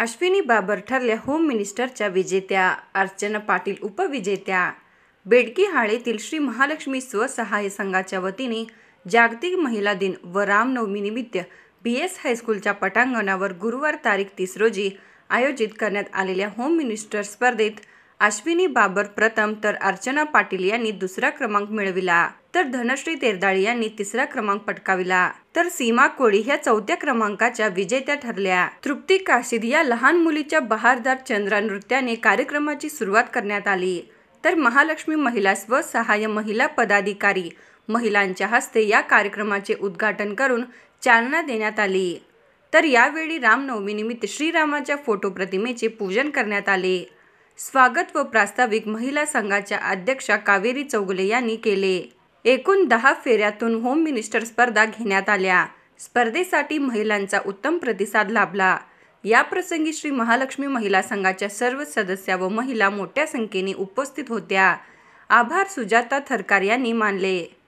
अश्विनी बाबर ठरल्या होम मिनिस्टरच्या विजेत्या अर्चना पाटील उपविजेत्या बेडकी हाळेतील श्री महालक्ष्मी स्वसहाय्य संघाच्या वतीने जागतिक महिला दिन व निमित्त बी एस हायस्कूलच्या पटांगणावर गुरुवार तारीख तीस रोजी आयोजित करण्यात आलेल्या होम मिनिस्टर स्पर्धेत अश्विनी बाबर प्रथम तर अर्चना पाटील यांनी दुसरा क्रमांक मिळविला तर धनश्री तेरदाळी यांनी तिसरा क्रमांक पटकाविला तर सीमा कोळी ह्या चौथ्या क्रमांकाच्या विजेत्या ठरल्या तृप्ती काशीद या लहान मुलीच्या बहारदार चंद्रा नृत्याने कार्यक्रमाची सुरुवात करण्यात आली तर महालक्ष्मी महिला स्वसहाय्य महिला पदाधिकारी महिलांच्या हस्ते या कार्यक्रमाचे उद्घाटन करून चालना देण्यात आली तर यावेळी रामनवमीनिमित्त श्रीरामाच्या फोटो प्रतिमेचे पूजन करण्यात आले स्वागत व प्रास्ताविक महिला संघाच्या अध्यक्षा कावेरी चौगले यांनी केले एकूण दहा फेऱ्यातून होम मिनिस्टर स्पर्धा घेण्यात आल्या स्पर्धेसाठी महिलांचा उत्तम प्रतिसाद लाभला याप्रसंगी श्री महालक्ष्मी महिला संघाच्या सर्व सदस्या व महिला मोठ्या संख्येने उपस्थित होत्या आभार सुजाता थरकार यांनी मानले